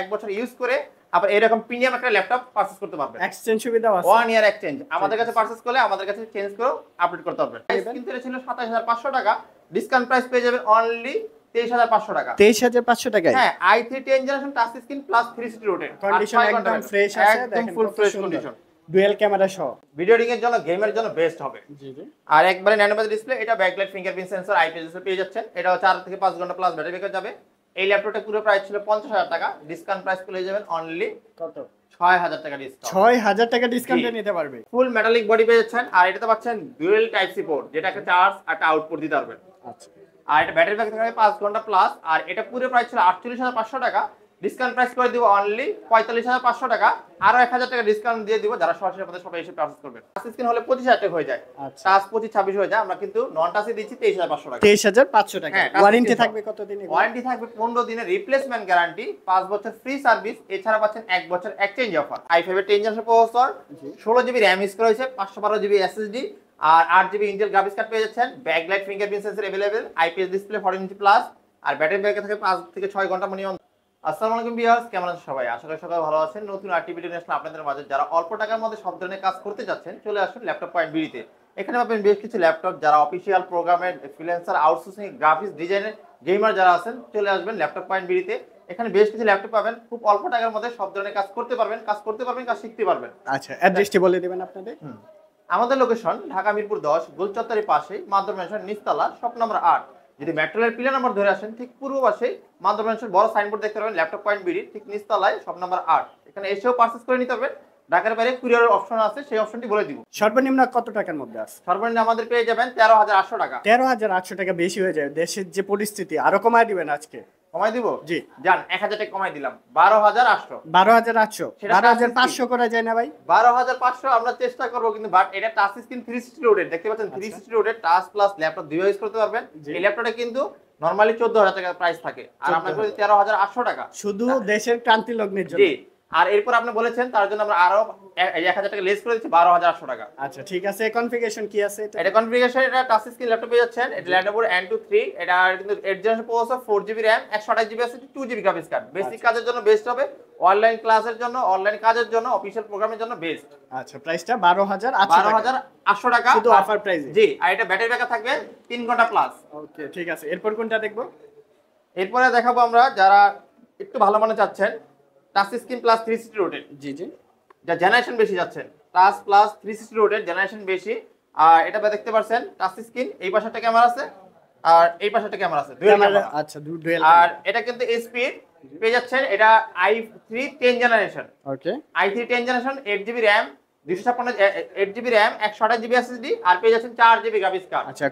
এক বছর ইউজ করে আবার এরকম প্রিমিয়াম একটা ল্যাপটপ পারচেজ করতে পারবেন এক্সচেঞ্জ সুবিধা আছে ওয়ান ইয়ার এক্সচেঞ্জ আমাদের কাছে পারচেজ করলে আমাদের কাছে চেঞ্জ করে আপডেট করতে পারবেন কিন্তু এটা ছিল 27500 টাকা ডিসকাউন্ট প্রাইস পেয়ে যাবেন অনলি 23500 টাকা 23500 টাকা হ্যাঁ i3 10 generation touch screen plus 360 rotate condition একদম ফ্রেশ আছে একদম full fresh condition dual camera সহ ভিডিও রিং এর জন্য গেমের জন্য বেস্ট হবে জি জি আর একবারে ন্যানোমেজ ডিসপ্লে এটা ব্যাকলাইট ফিঙ্গারপ্রিন্ট সেন্সর আইপিএস পেয়ে যাচ্ছেন এটা 4 থেকে 5 ঘন্টা প্লাস ব্যাটারি ব্যাকআপ যাবে এই ল্যাপটপটা পুরো প্রাইস ছিল পঞ্চাশ হাজার টাকা ডিসকাউন্ট প্রাইস পেয়ে যাবেন অনলি কত ছয় হাজার টাকা ডিসকাউন্ট ছয় হাজার টাকা ডিসকাউন্টে নিতে পারবে ফুল মেটালিক বডি পেয়ে যাচ্ছেন আর এটাতে পাচ্ছেন ডুয়াল টাইপ সি পোর্ট একটা চার্জ আর আউটপুট দিতে পারবে আচ্ছা আর এটা ব্যাটারি ব্যাক থাকে পাঁচ ঘন্টা প্লাস আর এটা পুরো প্রাইস ছিল আটচল্লিশ হাজার পাঁচশো টাকা ডিসকাউন্ট প্রাইস করে দিব অনলি পঁয়তাল্লিশ হাজার পাঁচশো টাকা আরো এক হাজার টাকা ডিসকাউন্ট দিয়ে দিব যারা সরাসরি আমাদের সবাই এসে প্রসেস করবে টাচ স্ক্রিন হলে পঁচিশ হাজার টাকা হয়ে যায় টাচ আচ্ছা। পঁচিশ ছাব্বিশ হয়ে যায় আমরা কিন্তু নন টাচে দিচ্ছি তেইশ হাজার পাঁচশো টাকা তেইশ হাজার পাঁচশো টাকা ওয়ারেন্টি হ্যাঁ, থাকবে কতদিন ওয়ারেন্টি থাকবে পনেরো দিনের রিপ্লেসমেন্ট গ্যারান্টি পাঁচ বছর ফ্রি সার্ভিস এছাড়া পাচ্ছেন এক বছর এক্সচেঞ্জ অফার আই ফাইভের টেন জেনারেশন প্রসেসর ষোলো জিবি র্যাম ইস করেছে পাঁচশো বারো জিবি এসএসডি আর আট জিবি ইন্টেল গ্রাফিক্স কার্ড পেয়ে যাচ্ছেন backlight fingerprint sensor available IPS display four inch plus আর ব্যাটারি ব্যাকে থাকে পাঁচ থেকে ছয় ঘন্টা মিনিমাম আসসালামাইকুম আলাইকুম বিয়াস কেমন আছেন সবাই আশা করি সবাই ভালো আছেন নতুন আরটি ভিডিও নিয়ে আপনাদের মাঝে যারা অল্প টাকার মধ্যে সব ধরনের কাজ করতে চাচ্ছেন চলে আসুন ল্যাপটপ পয়েন্ট বিড়িতে এখানে পাবেন বেশ কিছু ল্যাপটপ যারা অফিসিয়াল প্রোগ্রামের ফ্রিল্যান্সার আউটসোর্সিং গ্রাফিক্স ডিজাইনের গেমার যারা আছেন চলে আসবেন ল্যাপটপ পয়েন্ট বিড়িতে এখানে বেশ কিছু ল্যাপটপ পাবেন খুব অল্প টাকার মধ্যে সব ধরনের কাজ করতে পারবেন কাজ করতে পারবেন কাজ শিখতে পারবেন আচ্ছা অ্যাড্রেসটি বলে দেবেন আপনাদের আমাদের লোকেশন ঢাকা মিরপুর দশ গোলচত্বরের পাশে মাধ্যম নিস্তালা শপ নম্বর আট যদি মেট্রোলের পিলার নাম্বার ধরে আসেন ঠিক পূর্ব পাশে মাদ্রাসের বড় সাইনবোর্ড দেখতে পাবেন ল্যাপটপ পয়েন্ট বিডি ঠিক তলায় সব নাম্বার আট এখানে এসেও পার্সেস করে নিতে হবে ঢাকার বাইরে কুরিয়ারের অপশন আছে সেই অপশনটি বলে দিব সর্বনিম্ন কত টাকার মধ্যে আছে সর্বনিম্ন আমাদের পেয়ে যাবেন তেরো হাজার আটশো টাকা তেরো হাজার আটশো টাকা বেশি হয়ে যায় দেশের যে পরিস্থিতি আরো কমায় দিবেন আজকে কমাই আমরা চেষ্টা করবো কিন্তু এটা টাচ থ্রি সিক্সটি রোডের দেখতে পাচ্ছেন থ্রি সিক্সটি রোডের টাচ প্লাস ল্যাপটপ দুই ইউজ করতে পারবেন এই কিন্তু নর্মালি চোদ্দ হাজার টাকা প্রাইস থাকে আর আমরা তেরো হাজার আটশো টাকা শুধু দেশের ক্রান্তি লগ্নের জন্য আর এরপর আপনি বলেছেন তার জন্য আমরা আরো এক হাজার টাকা লেস করে দিচ্ছি বারো হাজার আটশো টাকা আচ্ছা ঠিক আছে কনফিগারেশন কি আছে এটা কনফিগারেশন এটা টাচ স্ক্রিন ল্যাপটপে যাচ্ছেন এটা ল্যাপটপ এন টু থ্রি এটা কিন্তু এর জন্য প্রসেসর ফোর জিবি র্যাম একশো আঠাশ জিবি আছে two GB graphics card basic কাজের জন্য বেস্ট হবে অনলাইন ক্লাসের জন্য অনলাইন কাজের জন্য অফিসিয়াল প্রোগ্রামের জন্য বেস্ট আচ্ছা প্রাইসটা বারো হাজার বারো হাজার আটশো টাকা শুধু অফার প্রাইস জি আর এটা ব্যাটারি ব্যাকআপ থাকবে তিন ঘন্টা প্লাস ওকে ঠিক আছে এরপর কোনটা দেখবো এরপরে দেখাবো আমরা যারা একটু ভালো মানে চাচ্ছেন touch screen plus three sixty rotate জি জি যা জেনারেশন বেশি যাচ্ছেন touch plus three sixty rotate generation বেশি আর এটা দেখতে পাচ্ছেন টাচ স্ক্রিন এই পাশে ক্যামেরা আছে আর এই পাশে ক্যামেরা আছে দুই আচ্ছা ডুয়েল আর এটা কিন্তু এসপি পেয়ে যাচ্ছেন এটা I three ten generation okay I three ten generation eight GB RAM দুশো ছাপ্পান্ন এইট জিবি র্যাম একশো আঠাশ জিবি এসএসডি আর পেয়ে যাচ্ছেন চার জিবি গ্রাফিক্স কার্ড আচ্ছা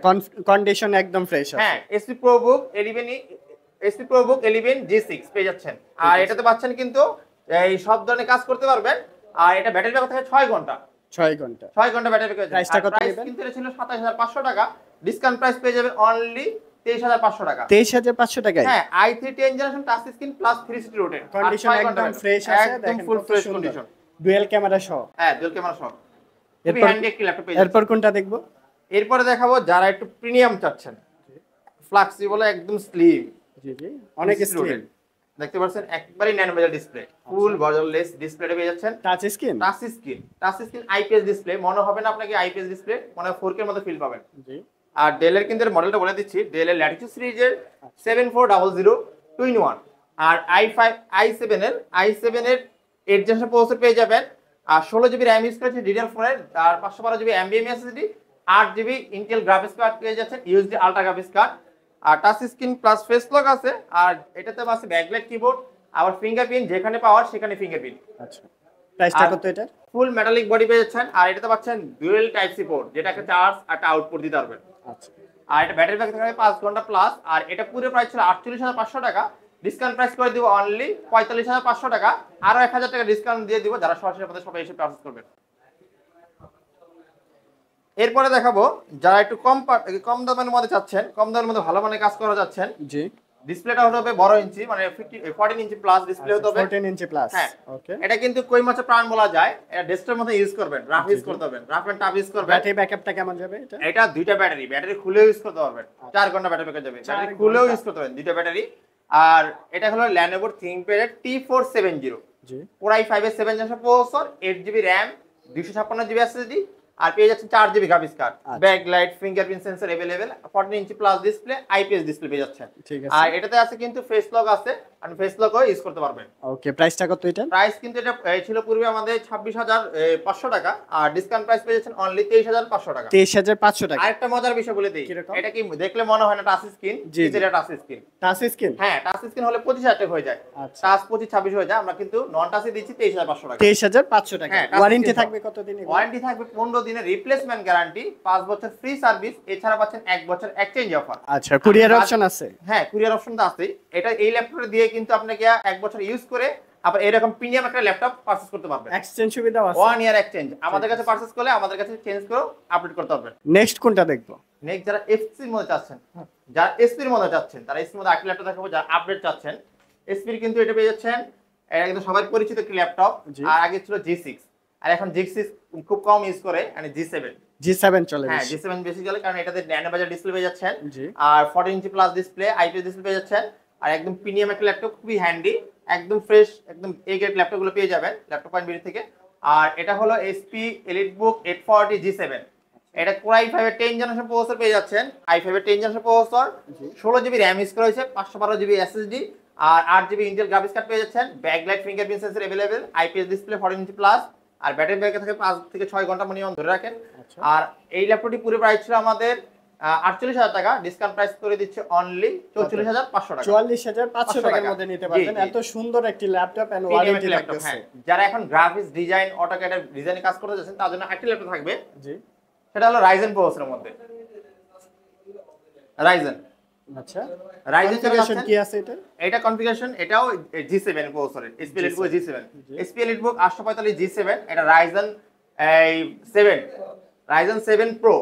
কন্ডিশন একদম ফ্রেশ হ্যাঁ HP ProBook eleven HP ProBook eleven G six পেয়ে যাচ্ছেন আর এটাতে পাচ্ছেন কিন্তু এই সব ধরনের কাজ করতে পারবেন আর এটা ব্যাটারি ব্যাকআপ থাকে ছয় ঘন্টা ছয় ঘন্টা ছয় ঘন্টা ব্যাটারি ব্যাকআপ প্রাইস কিন্তু এটা ছিল সাতাশ হাজার পাঁচশো টাকা ডিসকাউন্ট প্রাইস পেয়ে যাবেন অনলি তেইশ হাজার পাঁচশো টাকা তেইশ হাজার পাঁচশো টাকা fresh full fresh condition camera সহ হ্যাঁ দেখবো এরপরে দেখাবো যারা একটু প্রিমিয়াম চাচ্ছেন ফ্লাক্সিবল একদম স্লিম জি জি অনেক স্ক্রিন দেখতে পাচ্ছেন একবারই ন্যানো মেজার ডিসপ্লে ফুল বর্ডারলেস ডিসপ্লে পেয়ে যাচ্ছেন touch screen touch screen touch screen IPS display মনে হবে না আপনাকে আইপিএস ডিসপ্লে মনে হয় 4K এর মতো ফিল পাবেন জি আর ডেলের কিন্তু মডেলটা বলে দিচ্ছি ডেলের ল্যাটিটিউড সিরিজের 7400 two in one R i5 i7 এর i7 এর 8 প্রসেসর পেয়ে যাবেন আর 16 জিবি এম ইউজ করেছে DDR4 এর আর 512 GB NVMe SSD 8 GB Intel graphics card পেয়ে যাচ্ছেন ইউএসডি আল্ট্রা গ্রাফিক্স কার্ড আর touch screen plus face lock আছে আর এটাতে আছে ব্যাকলাইট কিবোর্ড আবার ফিঙ্গারপ্রিন্ট যেখানে পাওয়ার সেখানে ফিঙ্গারপ্রিন্ট আচ্ছা প্রাইসটা কত এটা ফুল মেটালিক বডি পেয়ে যাচ্ছেন আর এটাতে পাচ্ছেন ডুয়েল টাইপ সি পোর্ট যেটা একটা চার্জ আর একটা আউটপুট দিতে পারবেন আচ্ছা আর এটা ব্যাটারি ব্যাক থাকে পাঁচ ঘন্টা প্লাস আর এটা পুরো প্রাইস ছিল আটচল্লিশ হাজার পাঁচশো টাকা ডিসকাউন্ট প্রাইস করে দিব অনলি পঁয়তাল্লিশ হাজার পাঁচশো টাকা আর এক হাজার টাকা ডিসকাউন্ট দিয়ে দিব যারা সরাসরি আমাদের সবাই এসে পারচেজ করবেন এরপরে দেখাবো যারা একটু কম কম দামের মধ্যে চাচ্ছেন কম দামের মধ্যে ভালো মানে কাজ করা যাচ্ছেন জি ডিসপ্লেটা হবে বড় ইঞ্চি মানে 14 ইঞ্চি প্লাস আচ্ছা, ডিসপ্লে হতে হবে 14 ইঞ্চি প্লাস হ্যাঁ। ওকে এটা কিন্তু কই মাছে প্রাণ বলা যায় এটা ডেস্কটপের মধ্যে ইউজ করবেন রাফ ইউজ করতে হবে রাফ এন্ড টাফ ইউজ করবেন ব্যাটারি ব্যাকআপটা কেমন যাবে এটা এটা দুইটা ব্যাটারি ব্যাটারি খুলে ইউজ করতে হবে 4 আচ্ছা। ঘন্টা ব্যাটারি ব্যাকআপ যাবে ব্যাটারি খুলেও ইউজ করতে হবে দুইটা ব্যাটারি আর এটা হলো Lenovo ThinkPad T470 জি Core i5 এর 7 generation processor 8GB RAM 256GB SSD আর পেয়ে যাচ্ছেন চার GB graphics card light fingerprint sensor available fourteen inch plus display IPS display পেয়ে যাচ্ছেন আর এটাতে আছে কিন্তু ফেস লক আছে আপনি ফেস ইউজ করতে পারবেন ওকে প্রাইসটা কত এটা প্রাইস কিন্তু এটা ছিল পূর্বে আমাদের 26500 টাকা আর ডিসকাউন্ট প্রাইস পেয়েছেন অনলি 23500 টাকা 23500 টাকা মজার বিষয় বলে দেই এটা কি দেখলে মনে হয় না টাচ স্ক্রিন এটা টাচ স্ক্রিন টাচ স্ক্রিন হ্যাঁ টাচ স্ক্রিন হলে 25000 টাকা হয়ে যায় টাচ আচ্ছা। হয়ে যায় আমরা কিন্তু নন দিচ্ছি 23500 টাকা 23500 টাকা ওয়ারেন্টি হ্যাঁ, থাকবে কত দিন ওয়ারেন্টি থাকবে 15 দিনের রিপ্লেসমেন্ট গ্যারান্টি 5 বছর ফ্রি সার্ভিস এছাড়া পাচ্ছেন 1 বছর এক্সচেঞ্জ অফার আচ্ছা কুরিয়ার অপশন আছে হ্যাঁ কুরিয়ার অপশন তো আছে এটা এই ল্যাপটপে দিয়ে কিন্তু আপনাকে এক বছর ইউজ করে আবার এরকম প্রিমিয়াম একটা ল্যাপটপ পারচেজ করতে পারবেন এক্সচেঞ্জ সুবিধা আছে ওয়ান ইয়ার এক্সচেঞ্জ আমাদের কাছে পারচেজ করলে আমাদের কাছে চেঞ্জ করে আপডেট করতে পারবেন নেক্সট কোনটা দেখবো নেক্সট যারা এফসি এর মধ্যে চাচ্ছেন যারা এসপি এর মধ্যে চাচ্ছেন তারা এসপির মধ্যে একটা ল্যাপটপ দেখাবো যারা আপডেট চাচ্ছেন এর কিন্তু এটা পেয়ে যাচ্ছেন এটা কিন্তু সবাই পরিচিত একটি ল্যাপটপ আর আগে ছিল জি সিক্স আর এখন জি সিক্স খুব কম ইউজ করে মানে জি সেভেন জি সেভেন চলে হ্যাঁ জি সেভেন বেশি চলে কারণ এটাতে ন্যানো বাজার ডিসপ্লে পেয়ে যাচ্ছেন আর fourteen inch plus display IPS display পেয়ে যাচ্ছেন আর একদম প্রিমিয়াম একটা ল্যাপটপ খুবই হ্যান্ডি একদম ফ্রেশ একদম এ গ্রেড ল্যাপটপগুলো পেয়ে যাবেন ল্যাপটপ পয়েন্ট থেকে আর এটা হলো HP EliteBook eight forty G seven এটা কোর আই ফাইভের টেন জেনারেশন প্রসেসর পেয়ে যাচ্ছেন আই ফাইভের টেন জেনারেশন প্রসেসর ষোলো জিবি র্যাম ইউজ করা হয়েছে পাঁচশো বারো জিবি এসএসডি আর আট জিবি ইন্টেল গ্রাফিক্স কার্ড পেয়ে যাচ্ছেন backlight fingerprint sensor available IPS display fourteen inch plus আর ব্যাটারি ব্যাকে থাকে পাঁচ থেকে ছয় ঘন্টা মিনিমাম ধরে রাখেন আচ্ছা। আর এই ল্যাপটপটি পুরো প্রাইস ছিল আমাদের আটচল্লিশ হাজার টাকা ডিসকাউন্ট প্রাইস করে দিচ্ছে অনলি চৌচল্লিশ হাজার পাঁচশো টাকা চুয়াল্লিশ হাজার পাঁচশো টাকার মধ্যে নিতে পারবেন এত সুন্দর একটি ল্যাপটপ এন্ড ওয়ারেন্টি ল্যাপটপ যারা এখন গ্রাফিক্স ডিজাইন অটোক্যাডের ডিজাইনে কাজ করতে যাচ্ছেন তার জন্য একটি ল্যাপটপ থাকবে জি সেটা হলো রাইজেন প্রসেসরের মধ্যে রাইজেন আচ্ছা রাইজেন কনফিগারেশন কি আছে এটা এটা কনফিগারেশন এটাও G7 প্রসেসরের SPL Notebook G7 SPL Notebook 845 G7 এটা রাইজেন এই 7 রাইজেন 7 প্রো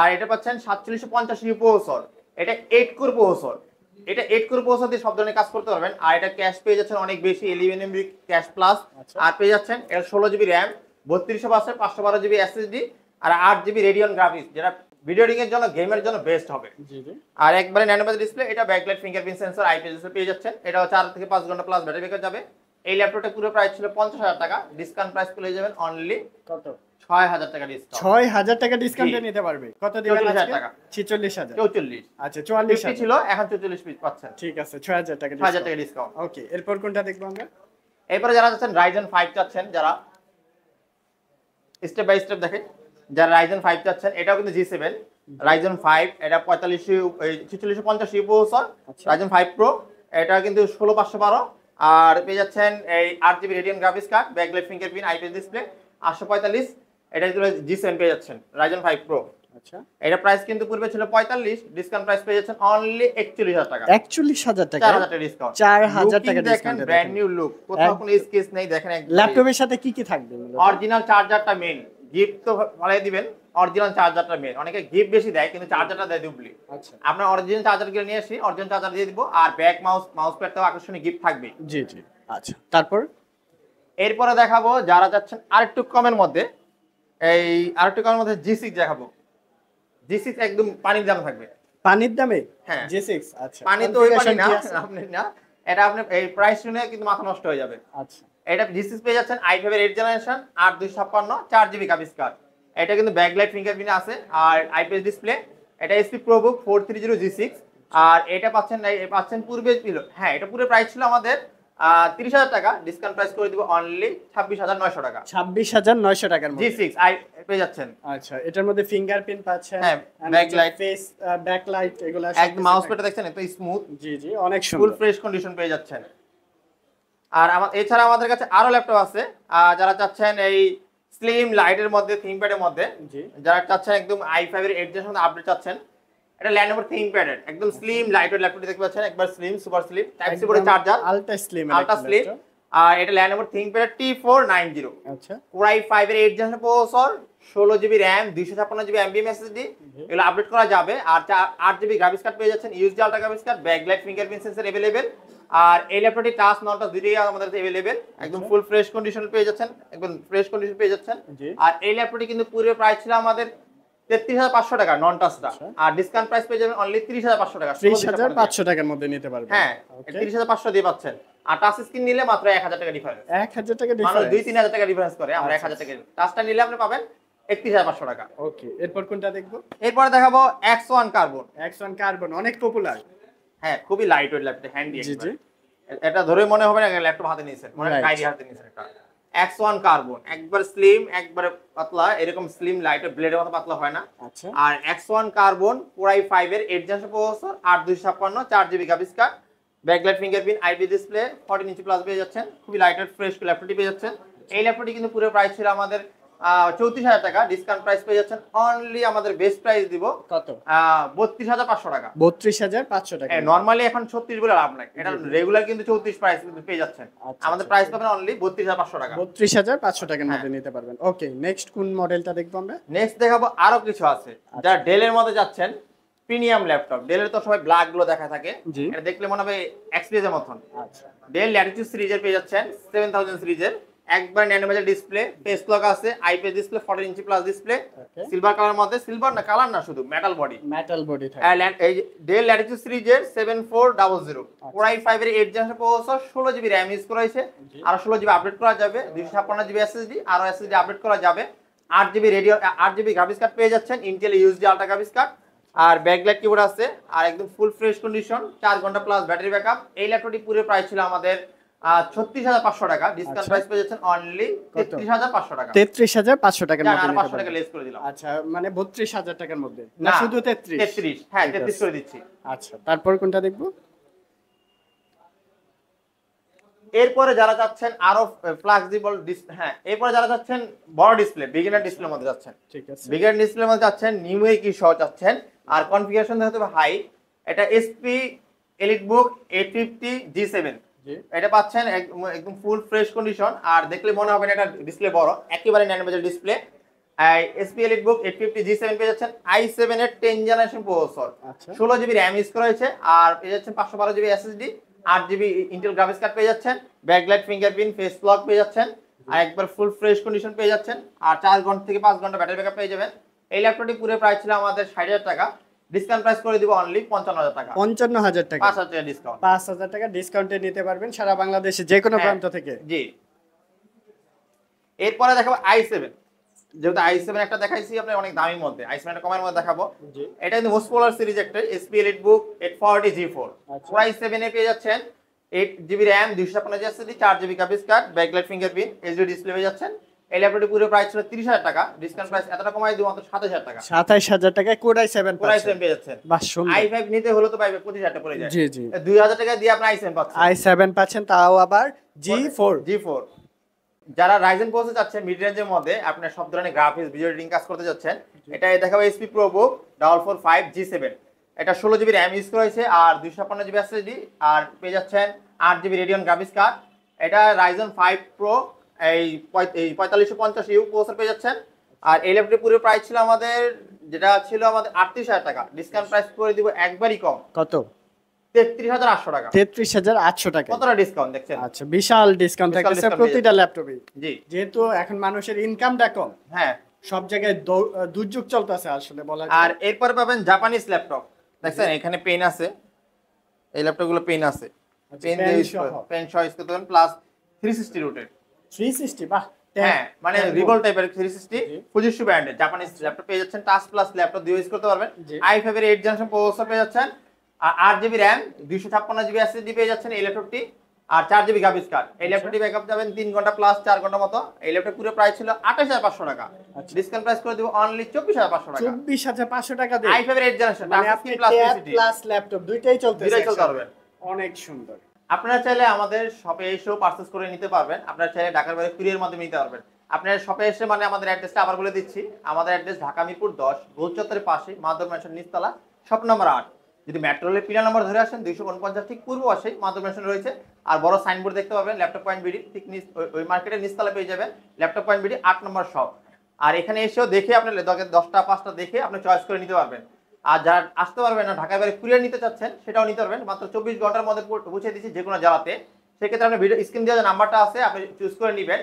আর এটা পাচ্ছেন সাতচল্লিশশো পঞ্চাশ ইউ এটা এইট কোর প্রসর এটা এইট কোর প্রহসর দিয়ে সব ধরনের কাজ করতে পারবেন আর এটা ক্যাশ পেয়ে যাচ্ছেন অনেক বেশি ইলেভেন এমবি ক্যাশ প্লাস আর পেয়ে যাচ্ছেন এর ষোলো জিবি র্যাম বত্রিশশো পাঁচশো পাঁচশো বারো জিবি এসএসডি আর আট জিবি রেডিয়ন গ্রাফিক্স যেটা ভিডিও এর জন্য গেমের জন্য বেস্ট হবে আর একবারে ন্যানোমেজ ডিসপ্লে এটা ব্যাকলাইট ফিঙ্গারপ্রিন্ট সেন্সর আইপিএস পেয়ে যাচ্ছেন এটা চার থেকে পাঁচ ঘন্টা প্লাস ব্যাটারি ব্যাকআপ যাবে এই ল্যাপটপটা পুরো প্রাইস ছিল পঞ্চাশ হাজার টাকা ডিসকাউন্ট প্রাইস পেয়ে যাবেন অনলি কত ষোলো পাঁচশো বারো এটা প্রো এটা কিন্তু আর পেয়ে যাচ্ছেন এই আর GB Radeon graphics card backlight fingerprint IPS display আটশো পঁয়তাল্লিশ এটা যদি জি সেভেন পেয়ে যাচ্ছেন রাইজন ফাইভ প্রো আচ্ছা এটা প্রাইস কিন্তু পূর্বে ছিল পঁয়তাল্লিশ ডিসকাউন্ট প্রাইস পেয়ে যাচ্ছেন অনলি একচল্লিশ হাজার টাকা একচল্লিশ হাজার টাকা চার হাজার ডিসকাউন্ট চার হাজার টাকা দেখেন ব্র্যান্ড নিউ লুক কোথাও কোনো স্কেচ নেই দেখেন ল্যাপটপের সাথে কি কি থাকবে অরিজিনাল চার্জারটা মেইন গিফট তো ফলাই দিবেন অরিজিনাল চার্জারটা মেন অনেকে গিফট বেশি দেয় কিন্তু চার্জারটা দেয় দুবলি আচ্ছা আমরা অরিজিনাল চার্জার কিনে নিয়ে আসি অরিজিনাল চার্জার দিয়ে দিব আর ব্যাক মাউস মাউস প্যাডটাও আকর্ষণীয় গিফট থাকবে জি জি আচ্ছা তারপর এরপরে দেখাবো যারা যাচ্ছেন আরেকটু কমের মধ্যে এই আরেকটা মধ্যে জি সিক্স দেখাবো জি সিক্স একদম পানির দামে থাকবে পানির দামে হ্যাঁ জি সিক্স আচ্ছা পানি তো ওই পানি না আপনি না এটা আপনি এই প্রাইস শুনে কিন্তু মাথা নষ্ট হয়ে যাবে আচ্ছা এটা জি সিক্স পেয়ে যাচ্ছেন আই ফাইভের এইট জেনারেশন আর দুইশো ছাপ্পান্ন চার জিবি কাপিস এটা কিন্তু ব্যাকলাইট ফিঙ্গারপ্রিন্ট আছে আর আইপিএস ডিসপ্লে এটা HP ProBook four three zero G six আর এটা পাচ্ছেন পাচ্ছেন পূর্বে হ্যাঁ এটা পুরো প্রাইস ছিল আমাদের তিরিশ হাজার টাকা ডিসকাউন্ট প্রাইস করে অনলি ছাব্বিশ হাজার নয়শো টাকা ছাব্বিশ হাজার নয়শো জি আই পেয়ে যাচ্ছেন আচ্ছা এটার মধ্যে ফিঙ্গারপ্রিন্ট হ্যাঁ একদম মাউস দেখছেন এত স্মুথ জি জি অনেক ফ্রেশ কন্ডিশন পেয়ে যাচ্ছেন আর আমার এছাড়া আমাদের কাছে আরো ল্যাপটপ আছে যারা চাচ্ছেন এই স্লিম লাইটের মধ্যে থিমপ্যাডের মধ্যে যারা চাচ্ছেন একদম আই ফাইভের এইট জেনারেশন আপডেট চাচ্ছেন এটা ল্যানোভো থিংকপ্যাড একদম স্লিম লাইটওয়েট ল্যাপটপ দেখতে পাচ্ছেন একবার slim super slim type C পোর্টে charger ultra slim ultra slim আর এটা ল্যানোভো থিংকপ্যাড T490 আচ্ছা কোর i5 এর 8 gen processor 16 GB RAM 256 GB NVMe SSD এগুলো আপডেট করা যাবে আর 8 জিবি গ্রাফিক্স কার্ড পেয়ে যাচ্ছেন UHD ultra graphics card backlight fingerprint sensor available আর এই ল্যাপটপটি টাচ নটা দুটোই আমাদের কাছে अवेलेबल আচ্ছা। একদম ফুল ফ্রেশ কন্ডিশন পেয়ে যাচ্ছেন একদম ফ্রেশ কন্ডিশন পেয়ে যাচ্ছেন আর এই ল্যাপটপটি কিন্তু পুরো প্রাইস ছিল আমাদের তেত্রিশ হাজার টাকা নন টাচটা আচ্ছা। আর ডিসকাউন্ট প্রাইস পেয়ে যাবেন অনলি টাকা টাকার মধ্যে নিতে পারবেন হ্যাঁ দিয়ে পাচ্ছেন আর টাচ স্ক্রিন নিলে মাত্র টাকা ডিফারেন্স এক হাজার টাকা ডিফারেন্স টাকা ডিফারেন্স করে আমরা আচ্ছা, টাকা টাচটা আচ্ছা। নিলে আপনি পাবেন একত্রিশ হাজার পাঁচশো টাকা ওকে এরপর কোনটা দেখবো এরপরে দেখাবো X one carbon X one carbon অনেক পপুলার হ্যাঁ খুবই লাইট ওয়েট ল্যাপটপ হ্যান্ডি এটা ধরে মনে হবে না ল্যাপটপ হাতে নিয়েছেন মনে হয় হাতে নিয়েছেন এক্স ওয়ান কার্বন একবার স্লিম একবার পাতলা এরকম স্লিম লাইটের ব্লেডের মতো পাতলা হয় না আচ্ছা। আর এক্স ওয়ান কার্বন পুরাই ফাইভের এর এইট জেনারেশন প্রসেসর আট দুশো ছাপ্পান্ন চার GB graphics card backlight fingerprint IP display fourteen inch plus পেয়ে যাচ্ছেন খুবই লাইটের ফ্রেশ ল্যাপটপটি পেয়ে যাচ্ছেন এই ল্যাপটপটি কিন্তু পুরো প্রাইস ছিল আমাদের চৌত্রিশ হাজার টাকা ডিসকাউন্ট প্রাইস পেয়ে যাচ্ছেন অনলি আমাদের বেস্ট প্রাইস দিব কত বত্রিশ হাজার পাঁচশো টাকা বত্রিশ হাজার পাঁচশো টাকা নর্মালি এখন ছত্রিশ বলে লাভ নাই এটা রেগুলার কিন্তু চৌত্রিশ প্রাইস কিন্তু পেয়ে যাচ্ছেন আচ্ছা, আচ্ছা। আমাদের প্রাইস পাবেন অনলি বত্রিশ হাজার পাঁচশো টাকা বত্রিশ হাজার পাঁচশো টাকার মধ্যে হ্যাঁ। নিতে পারবেন ওকে নেক্সট কোন মডেলটা দেখবো আমরা নেক্সট দেখাবো আরো কিছু আছে আচ্ছা। যারা ডেলের মধ্যে যাচ্ছেন প্রিমিয়াম ল্যাপটপ ডেলের তো সবাই ব্ল্যাক গুলো দেখা থাকে এটা দেখলে মনে হবে এর মতন ডেল ল্যাটিটিউড সিরিজের পেয়ে যাচ্ছেন সেভেন থাউজেন্ড সিরিজের একবার ন্যানোমিটার ডিসপ্লে ফেস লক আছে IPS display 14 inch plus display silver colour মধ্যে সিলভার না কালার না শুধু মেটাল বডি মেটাল বডি থাকে এই ডেল ল্যাটিটিউড সিরিজের 7400 Core i5 এর 8 generation processor 16 GB RAM use করা হয়েছে আর 16 জিবি আপডেট করা যাবে 256 জিবি এসএসডি আর এসএসডি আপডেট করা যাবে 8 GB Radeon 8 GB graphics card পেয়ে যাচ্ছেন Intel UHD ultra graphics card আর ব্যাকলাইট কিবোর্ড আছে আর একদম ফুল ফ্রেশ কন্ডিশন 4 ঘন্টা প্লাস ব্যাটারি ব্যাকআপ এই ল্যাপটপটি পুরো প্রাইস ছিল আমাদের ছত্রিশ হাজার পাঁচশো টাকা ডিসকাউন্ট আচ্ছা। হাজার পাঁচশো টাকা তেত্রিশ হাজার পাঁচশো টাকা করে আচ্ছা মানে বত্রিশ হাজার টাকার মধ্যে শুধু তেত্রিশ হ্যাঁ করে দিচ্ছি আচ্ছা, এরপরে যারা যাচ্ছেন আরো ফ্লাক্সিবল হ্যাঁ এরপরে যারা যাচ্ছেন বড় ডিসপ্লে বিগিনার ডিসপ্লের মধ্যে যাচ্ছেন ঠিক আছে বিগিনার ডিসপ্লের মধ্যে যাচ্ছেন নিউ কি সহ যাচ্ছেন আর কনফিগারেশন হাই এটা HP EliteBook eight fifty G seven এটা পাচ্ছেন একদম ফুল ফ্রেশ কন্ডিশন আর দেখলে মনে হবে না এটা ডিসপ্লে বড় একেবারে নাইন মেজার display HP EliteBook eight G seven পেয়ে যাচ্ছেন আই সেভেন এর টেন জেনারেশন প্রসেসর ষোলো জিবি র্যাম ইউজ করা হয়েছে আর পেয়ে যাচ্ছেন পাঁচশো বারো জিবি এসএসডি আট জিবি ইন্টেল গ্রাফিক্স কার্ড পেয়ে যাচ্ছেন ব্যাকলাইট ফিঙ্গারপ্রিন্ট ফেস লক পেয়ে যাচ্ছেন আর একবার ফুল ফ্রেশ কন্ডিশন পেয়ে যাচ্ছেন আর চার ঘন্টা থেকে পাঁচ ঘন্টা ব্যাটারি ব্যাকআপ পেয়ে যাবেন এই ল্যাপটপটি পুরো প্রাইস ছিল আমাদের ষাট হাজার টাকা ডিসকাউন্ট প্রাইস করে দিব অনলি 55000 টাকা 55000 টাকা 5000 ডিসকাউন্ট 5000 টাকা ডিসকাউন্টে নিতে পারবেন সারা বাংলাদেশে যে কোনো হ্যাঁ। প্রান্ত থেকে জি এরপরে দেখাবো i7 যেহেতু i7 একটা দেখাইছি আপনার অনেক দামি মধ্যে i7 একটা কমের মধ্যে দেখাবো এটা কিন্তু মোস্ট পপুলার সিরিজ একটা SP Elite Book 840 G4 Core i7 এ পেয়ে যাচ্ছেন 8 GB RAM 256 GB 4 GB graphics card backlight fingerprint LED display পেয়ে যাচ্ছেন এই ল্যাপটপটি পুরো প্রাইস ছিল 30000 টাকা ডিসকাউন্ট প্রাইস এতটা কমায় দিও মাত্র 27000 টাকা 27000 টাকায় কোড i7 কোড বাহ সুন্দর i5 নিতে হলে তো পাইবে 25000 টাকা পড়ে যায় জি জি 2000 টাকা দিয়ে আপনি i7 পাচ্ছেন i7 পাচ্ছেন তাও আবার G4 G4 যারা রাইজেন প্রসে চাচ্ছেন মিড রেঞ্জের মধ্যে আপনার সব ধরনের গ্রাফিক্স ভিডিও এডিটিং কাজ করতে যাচ্ছেন এটা দেখাবো HP ProBook double four five G seven এটা ষোলো জিবি র্যাম ইউজ করা হয়েছে আর দুশো ছাপ্পান্ন জিবি এসএসডি আর পেয়ে যাচ্ছেন আট জিবি রেডিয়ন গ্রাফিক্স কার্ড এটা রাইজন ফাইভ প্রো এই পঁয়তাল্লিশশো পঞ্চাশ ইউ পেয়ে যাচ্ছেন আর এই ল্যাপটপের পুরো প্রাইস ছিল আমাদের যেটা ছিল আমাদের আটত্রিশ হাজার টাকা ডিসকাউন্ট প্রাইস করে দিব একবারই কম কত আচ্ছা, যেহেতু এখন মানুষের ইনকাম হ্যাঁ সব জায়গায় দুর্যোগ চলতেছে আসলে বলা আর এরপর পাবেন জাপানিস ল্যাপটপ দেখছেন এখানে পেন আছে এই গুলো পেন আছে পেন প্লাস থ্রি সিক্সটি 360 বাহ হ্যাঁ মানে রিভল টাইপের 360 ফুজিশু ব্র্যান্ডের জাপানিজ ল্যাপটপ পেয়ে যাচ্ছেন টাচ প্লাস ল্যাপটপ দিয়ে ইউজ করতে পারবেন i5 এর 8 জেনারেশন প্রসেসর পেয়ে যাচ্ছেন আট জিবি র্যাম দুইশো ছাপ্পান্ন পেয়ে যাচ্ছেন এই ল্যাপটপটি আর চার জিবি গ্রাফিক্স কার্ড এই ল্যাপটপটি আচ্ছা। ব্যাকআপ যাবেন তিন ঘন্টা প্লাস চার ঘন্টা মতো এই ল্যাপটপ পুরো প্রাইস ছিল আঠাশ হাজার পাঁচশো টাকা ডিসকাউন্ট আচ্ছা। প্রাইস করে দেবো অনলি চব্বিশ হাজার পাঁচশো টাকা চব্বিশ হাজার পাঁচশো টাকা দিয়ে আই ফাইভ এর এইট জেনারেশন প্লাস ল্যাপটপ দুইটাই চলতে দুইটাই চলতে অনেক সুন্দর আপনারা চাইলে আমাদের শপে এসেও পার্সেস করে নিতে পারবেন আপনারা চাইলে ঢাকার বাইরে কুরিয়ার মাধ্যমে নিতে পারবেন আপনার শপে এসে মানে আমাদের অ্যাড্রেসটা আবার বলে দিচ্ছি আমাদের অ্যাড্রেস ঢাকা মিরপুর দশ গোলচত্বরের পাশে মাধব ম্যানশন নিচতলা শপ নম্বর আট যদি মেট্রোলের রেলের নম্বর ধরে আসেন দুইশো উনপঞ্চাশ ঠিক পূর্ব আসে মাধব ম্যানশন রয়েছে আর বড় সাইনবোর্ড দেখতে পাবেন ল্যাপটপ পয়েন্ট বিডি ঠিক ওই মার্কেটের নিচতলা পেয়ে যাবেন ল্যাপটপ পয়েন্ট বিডি আট নম্বর শপ আর এখানে এসেও দেখে আপনার দশটা পাঁচটা দেখে আপনি চয়েস করে নিতে পারবেন আর যারা আসতে পারবেন না ঢাকায় বাইরে কুরিয়ার নিতে চাচ্ছেন সেটাও নিতে পারবেন মাত্র চব্বিশ ঘন্টার মধ্যে পৌঁছে দিচ্ছি যে কোনো জেলাতে সেক্ষেত্রে আপনি ভিডিও স্ক্রিন দেওয়া যে নাম্বারটা আছে আপনি চুজ করে নেবেন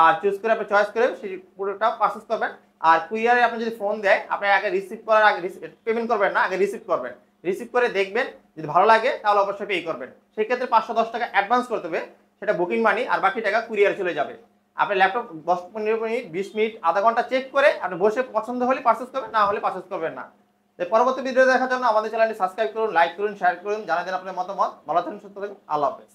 আর চুজ করে আপনি চয়েস করে সেই পুরোটা পারচেস করবেন আর কুরিয়ারে আপনি যদি ফোন দেয় আপনি আগে রিসিভ করার আগে পেমেন্ট করবেন না আগে রিসিভ করবেন রিসিভ করে দেখবেন যদি ভালো লাগে তাহলে অবশ্যই পে করবেন সেক্ষেত্রে পাঁচশো দশ টাকা অ্যাডভান্স করতে হবে সেটা বুকিং মানি আর বাকি টাকা কুরিয়ারে চলে যাবে আপনি ল্যাপটপ দশ পনেরো মিনিট বিশ মিনিট আধা ঘন্টা চেক করে আপনি বসে পছন্দ হলে পারচেস করবেন না হলে পারচেস করবেন না পরবর্তী ভিডিও দেখার জন্য আমাদের চ্যানেলটি সাবস্ক্রাইব করুন লাইক করুন শেয়ার করুন জানাতেন আপনার মতামত ভালো থাকুন সুস্থ থাকুন আল্লাহ হাফেজ